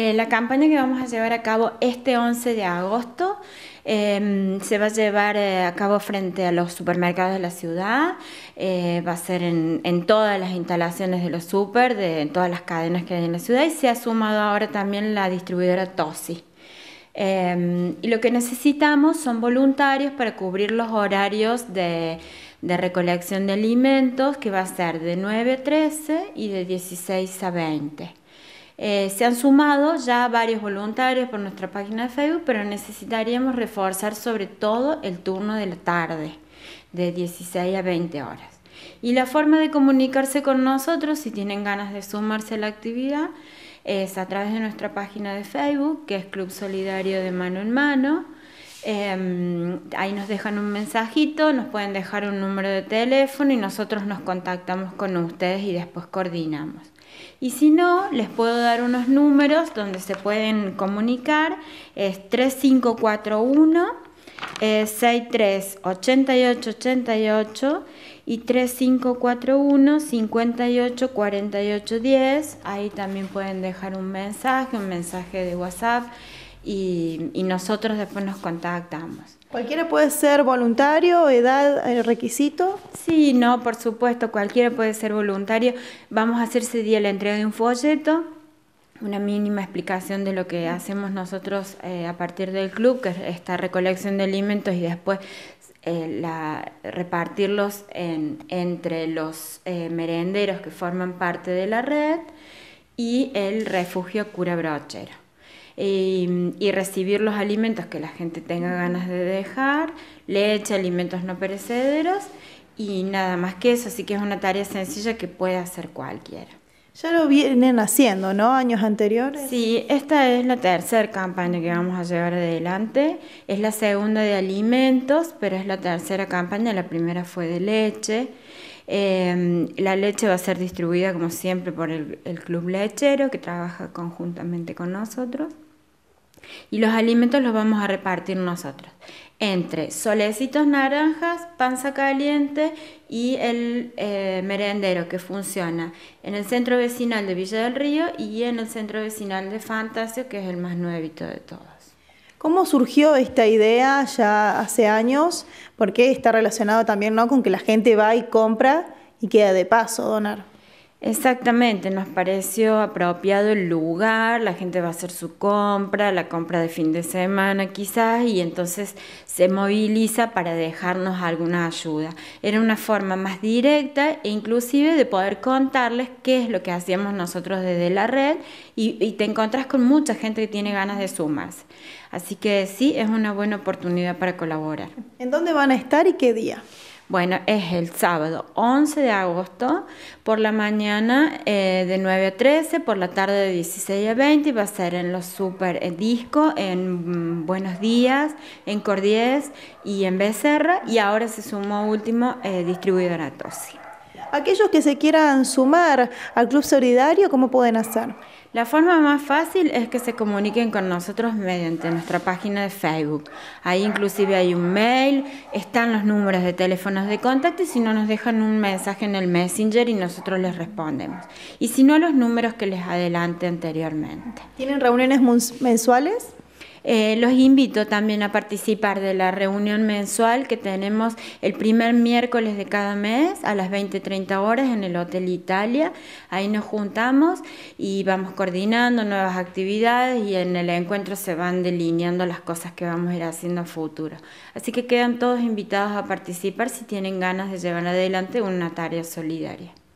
Eh, la campaña que vamos a llevar a cabo este 11 de agosto em, se va a llevar eh, a cabo frente a los supermercados de la ciudad, eh, va a ser en, todas las instalaciones de los super, de, todas las cadenas que hay en la ciudad y se ha sumado ahora también la distribuidora Tosi. Em, y lo que necesitamos son voluntarios para cubrir los horarios de, de, recolección de alimentos, que va a ser de 9 a 13 y de 16 a 20. Eh, se han sumado ya varios voluntarios por nuestra página de Facebook, pero necesitaríamos reforzar sobre todo el turno de la tarde, de 16 a 20 horas. Y la forma de comunicarse con nosotros, si tienen ganas de sumarse a la actividad, es a través de nuestra página de Facebook, que es Club Solidario de Mano en Mano Em, ahí nos dejan un mensajito, nos pueden dejar un número de teléfono y nosotros nos contactamos con ustedes y después coordinamos. Y si no, les puedo dar unos números donde se pueden comunicar. Es 3541. Eh, 63 88 88 y 3541 58 48 10. Ahí también pueden dejar un mensaje, un mensaje de WhatsApp y, nosotros después nos contactamos. ¿Cualquiera puede ser voluntario, edad, eh, requisito? Sí, no, por supuesto, cualquiera puede ser voluntario. Vamos a hacer ese día la entrega de un folleto, una mínima explicación de lo que hacemos nosotros eh, a partir del club, que es esta recolección de alimentos y después eh, repartirlos entre los merenderos que forman parte de la red y el refugio cura brochero. Em, y, recibir los alimentos que la gente tenga ganas de dejar, leche, alimentos no perecederos y nada más que eso, así que es una tarea sencilla que puede hacer cualquiera. Ya lo vienen haciendo, ¿no? Años anteriores. Sí, esta es la tercera campaña que vamos a llevar adelante. Es la segunda de alimentos, pero es la tercera campaña. La primera fue de leche. Em, la leche va a ser distribuida, como siempre, por el Club Lechero, que trabaja conjuntamente con nosotros. Y los alimentos los vamos a repartir nosotros entre solecitos naranjas, panza caliente y el eh, merendero que funciona en el centro vecinal de Villa del Río y en el centro vecinal de Fantasio, que es el más nuevito de todos. ¿Cómo surgió esta idea ya hace años? Porque está relacionado también ¿no? con que la gente va y compra y queda de paso donar. Exactamente, nos pareció apropiado el lugar, la gente va a hacer su compra, la compra de fin de semana quizás, y entonces se moviliza para dejarnos alguna ayuda. Era una forma más directa e inclusive de poder contarles qué es lo que hacíamos nosotros desde la red y, te encontrás con mucha gente que tiene ganas de sumarse. Así que sí, es una buena oportunidad para colaborar. ¿En dónde van a estar y qué día? Bueno, es el sábado 11 de agosto, por la mañana eh, de 9 a 13, por la tarde de 16 a 20, y va a ser en los Super Disco, en mm, Buenos Días, en Cordiez y en Becerra, y ahora se sumó último eh, a Tosi. Aquellos que se quieran sumar al Club Solidario, ¿cómo pueden hacer? La forma más fácil es que se comuniquen con nosotros mediante nuestra página de Facebook. Ahí inclusive hay un mail, están los números de teléfonos de contacto y si no nos dejan un mensaje en el Messenger y nosotros les respondemos. Y si no, los números que les adelante anteriormente. ¿Tienen reuniones mensuales? Eh, los invito también a participar de la reunión mensual que tenemos el primer miércoles de cada mes a las 20.30 horas en el Hotel Italia. Ahí nos juntamos y vamos coordinando nuevas actividades y en el encuentro se van delineando las cosas que vamos a ir haciendo a futuro. Así que quedan todos invitados a participar si tienen ganas de llevar adelante una tarea solidaria.